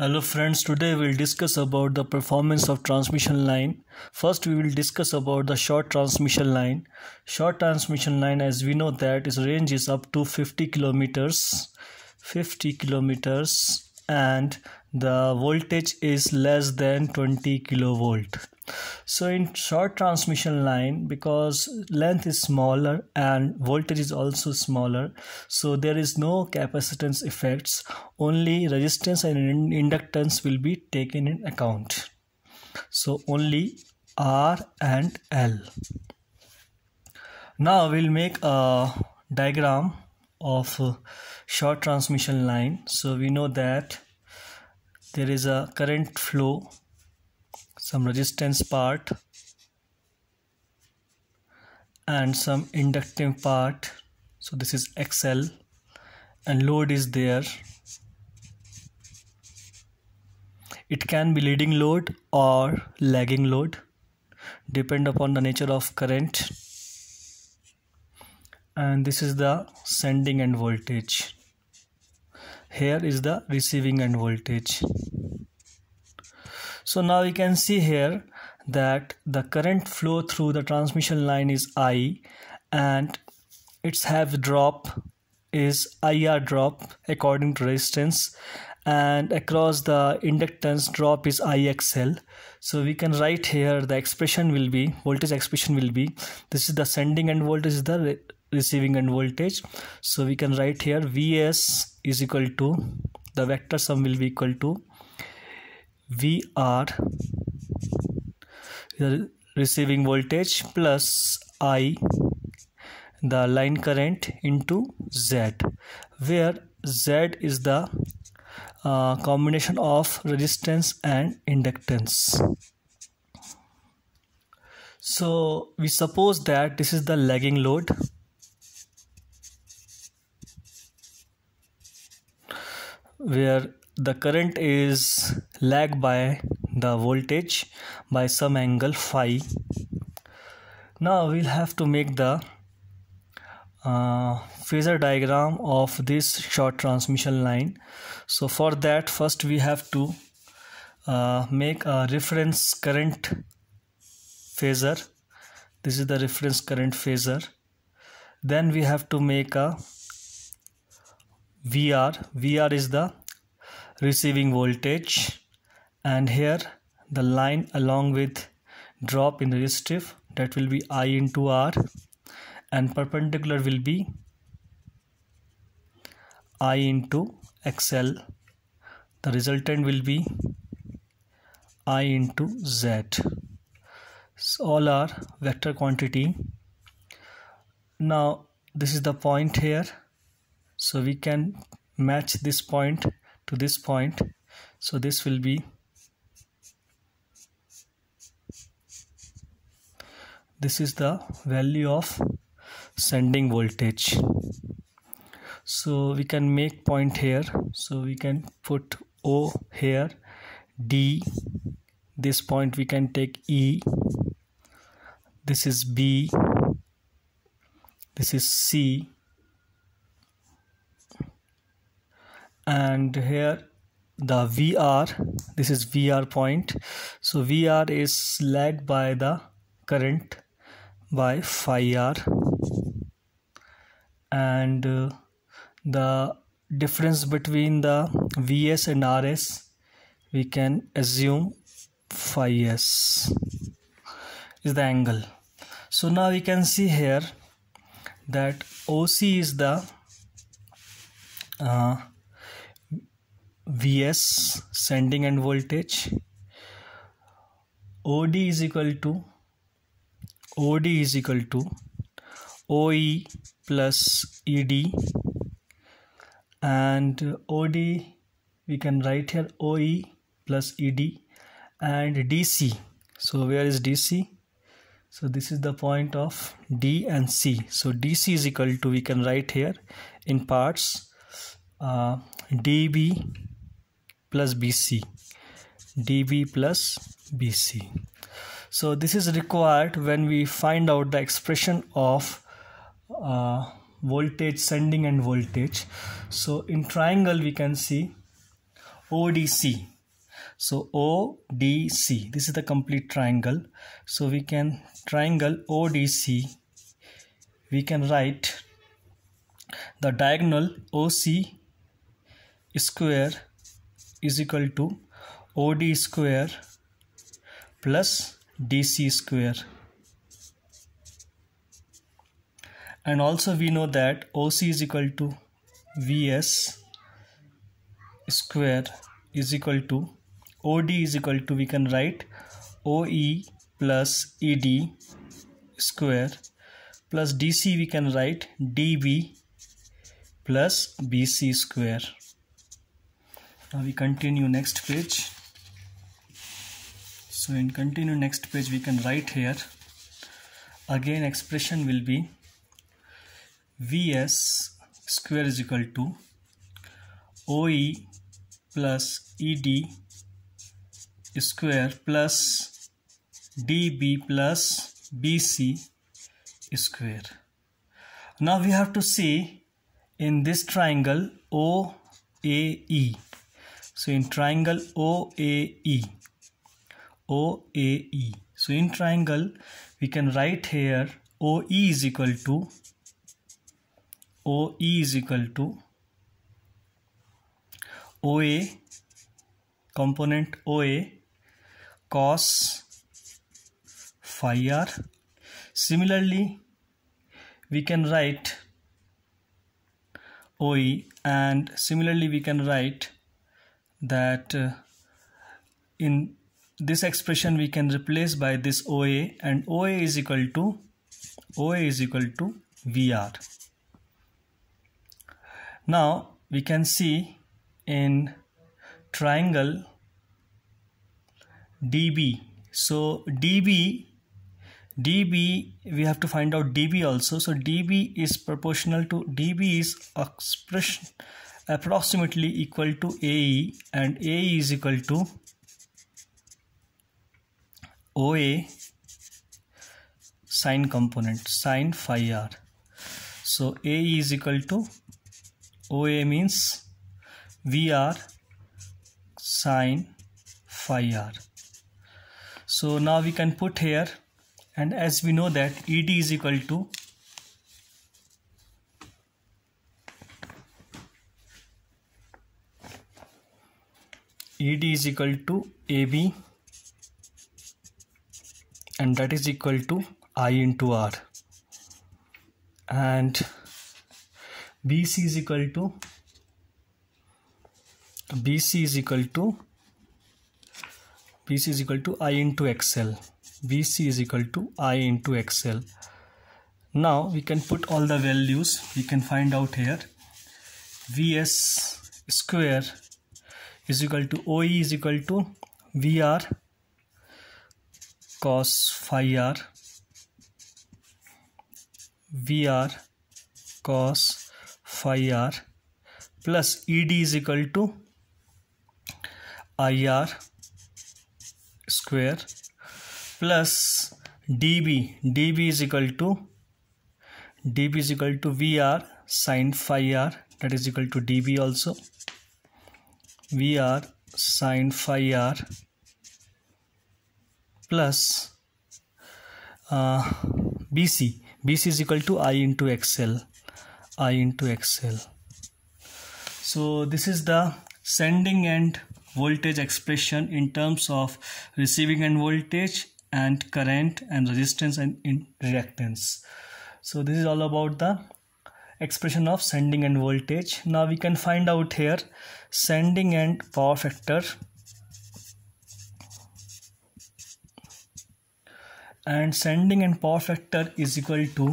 hello friends today we'll discuss about the performance of transmission line first we will discuss about the short transmission line short transmission line as we know that its range is up to 50 kilometers 50 kilometers and the voltage is less than 20 kilovolt so in short transmission line because length is smaller and voltage is also smaller so there is no capacitance effects only resistance and inductance will be taken in account so only r and l now we'll make a diagram of short transmission line so we know that there is a current flow some resistance part and some inductive part so this is XL and load is there it can be leading load or lagging load depend upon the nature of current and this is the sending end voltage here is the receiving end voltage so now you can see here that the current flow through the transmission line is I and its have drop is IR drop according to resistance and across the inductance drop is IXL so we can write here the expression will be voltage expression will be this is the sending end voltage is the receiving end voltage so we can write here vs is equal to the vector sum will be equal to vr the receiving voltage plus i the line current into z where z is the uh, combination of resistance and inductance so we suppose that this is the lagging load where the current is lagged by the voltage by some angle phi. Now we'll have to make the uh, phasor diagram of this short transmission line. So for that first we have to uh, make a reference current phasor. This is the reference current phasor. Then we have to make a VR VR is the receiving voltage and here the line along with drop in resistive that will be I into R and perpendicular will be I into XL the resultant will be I into Z so all are vector quantity now this is the point here so we can match this point to this point so this will be this is the value of sending voltage so we can make point here so we can put o here d this point we can take e this is b this is c and here the VR this is VR point so VR is led by the current by phi r and uh, the difference between the Vs and Rs we can assume phi s is the angle so now we can see here that OC is the uh, Vs sending end voltage OD is equal to OD is equal to OE plus ED and OD we can write here OE plus ED and DC so where is DC so this is the point of D and C so DC is equal to we can write here in parts uh, DB plus BC dB plus BC. So this is required when we find out the expression of uh, voltage sending and voltage. So in triangle we can see ODC. So ODC, this is the complete triangle. So we can triangle ODC, we can write the diagonal OC square is equal to OD square plus DC square. And also we know that OC is equal to VS square is equal to OD is equal to we can write OE plus ED square plus DC we can write DB plus BC square now we continue next page so in continue next page we can write here again expression will be vs square is equal to oe plus ed square plus db plus bc square now we have to see in this triangle oae so in triangle OAE, OAE. So in triangle, we can write here OE is equal to OE is equal to OA component OA cos phi r. Similarly, we can write OE and similarly we can write that uh, in this expression we can replace by this OA and OA is equal to OA is equal to VR. Now we can see in triangle DB. So DB dB we have to find out dB also. So dB is proportional to dB is expression approximately equal to AE and AE is equal to OA sine component sine phi r. So AE is equal to OA means VR sine phi r. So now we can put here and as we know that ED is equal to ED is equal to AB and that is equal to I into R and BC is equal to BC is equal to BC is equal to I into XL BC is equal to I into XL now we can put all the values we can find out here vs square is equal to OE is equal to VR cos phi r VR cos phi r plus ED is equal to IR square plus DB DB is equal to DB is equal to VR sine phi r that is equal to DB also VR sine phi r plus uh, BC. BC is equal to I into XL. I into XL. So this is the sending end voltage expression in terms of receiving end voltage and current and resistance and reactance. So this is all about the expression of sending end voltage. Now we can find out here sending end power factor and sending end power factor is equal to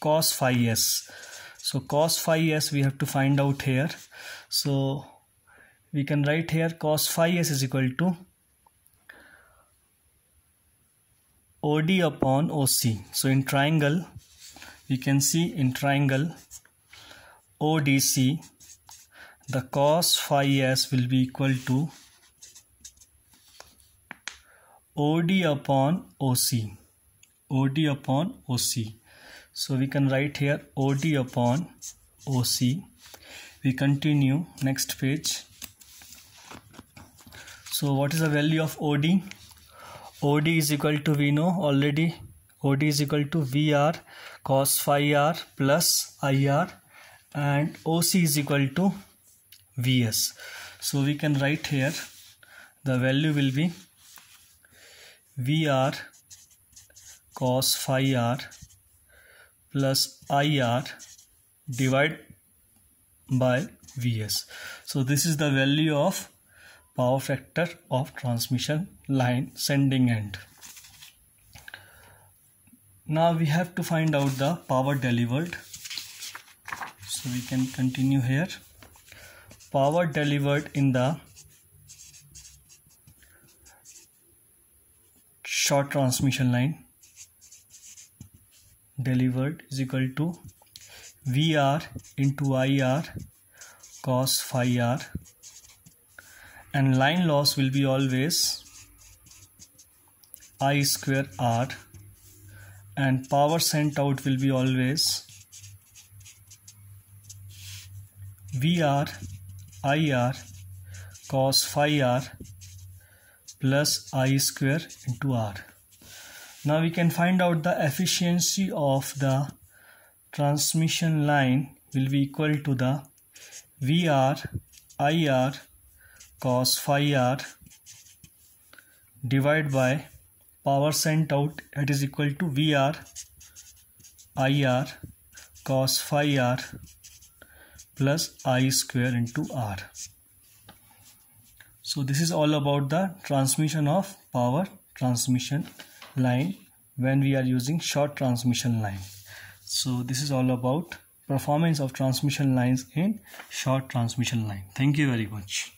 cos phi s so cos phi s we have to find out here so we can write here cos phi s is equal to OD upon OC so in triangle we can see in triangle ODC the cos phi s will be equal to OD upon OC. OD upon OC. So we can write here OD upon OC. We continue next page. So what is the value of OD? OD is equal to we know already OD is equal to VR cos phi r plus IR and OC is equal to vs so we can write here the value will be vr cos phi r plus ir divided by vs so this is the value of power factor of transmission line sending end now we have to find out the power delivered so we can continue here power delivered in the short transmission line delivered is equal to VR into IR cos phi R and line loss will be always I square R and power sent out will be always VR i r cos phi r plus i square into r. Now we can find out the efficiency of the transmission line will be equal to the VR IR cos phi r divided by power sent out that is equal to VR IR cos phi r plus i square into r. So this is all about the transmission of power transmission line when we are using short transmission line. So this is all about performance of transmission lines in short transmission line. Thank you very much.